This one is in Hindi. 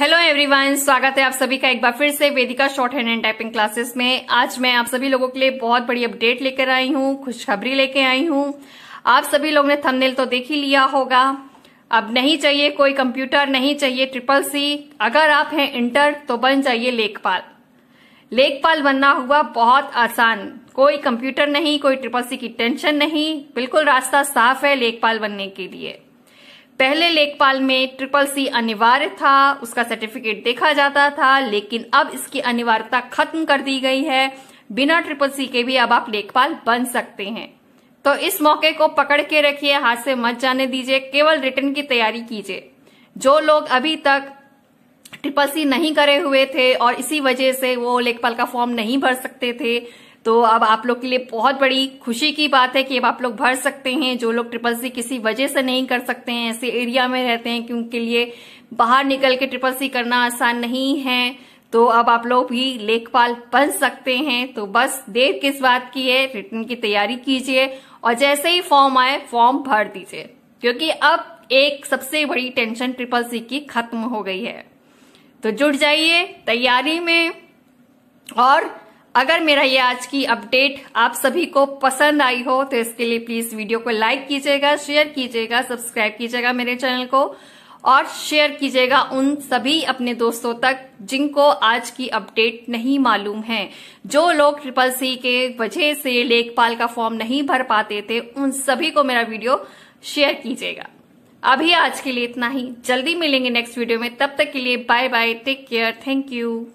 हेलो एवरीवन स्वागत है आप सभी का एक बार फिर से Vedika shorthand and typing classes में आज मैं आप सभी लोगों के लिए बहुत बड़ी अपडेट लेकर आई हूँ खुशखबरी लेकर आई हूँ आप सभी लोगों ने थंबनेल तो देख ही लिया होगा अब नहीं चाहिए कोई कंप्यूटर नहीं चाहिए ट्रिपल सी अगर आप हैं इंटर तो बन जाइए लेखपाल लेखपाल बनना हुआ बहुत आसान कोई कंप्यूटर नहीं कोई ट्रिपल सी की टेंशन नहीं बिल्कुल रास्ता साफ है लेखपाल बनने के लिए पहले लेखपाल में ट्रिपल सी अनिवार्य था उसका सर्टिफिकेट देखा जाता था लेकिन अब इसकी अनिवार्यता खत्म कर दी गई है बिना ट्रिपल सी के भी अब आप लेखपाल बन सकते हैं तो इस मौके को पकड़ के रखिए हाथ से मत जाने दीजिए केवल रिटर्न की तैयारी कीजिए जो लोग अभी तक ट्रिपल सी नहीं करे हुए थे और इसी वजह से वो लेखपाल का फॉर्म नहीं भर सकते थे तो अब आप लोग के लिए बहुत बड़ी खुशी की बात है कि अब आप लोग भर सकते हैं जो लोग ट्रिपल सी किसी वजह से नहीं कर सकते हैं ऐसे एरिया में रहते हैं कि उनके लिए बाहर निकल के ट्रिपल सी करना आसान नहीं है तो अब आप लोग भी लेखपाल बन सकते हैं तो बस देर किस बात की है रिटर्न की तैयारी कीजिए और जैसे ही फॉर्म आए फॉर्म भर दीजिए क्योंकि अब एक सबसे बड़ी टेंशन ट्रिपल सी की खत्म हो गई है तो जुट जाइए तैयारी में और अगर मेरा ये आज की अपडेट आप सभी को पसंद आई हो तो इसके लिए प्लीज वीडियो को लाइक कीजिएगा शेयर कीजिएगा सब्सक्राइब कीजिएगा मेरे चैनल को और शेयर कीजिएगा उन सभी अपने दोस्तों तक जिनको आज की अपडेट नहीं मालूम है जो लोग ट्रिपल सी के वजह से लेखपाल का फॉर्म नहीं भर पाते थे उन सभी को मेरा वीडियो शेयर कीजिएगा अभी आज के लिए इतना ही जल्दी मिलेंगे नेक्स्ट वीडियो में तब तक के लिए bye bye take care thank you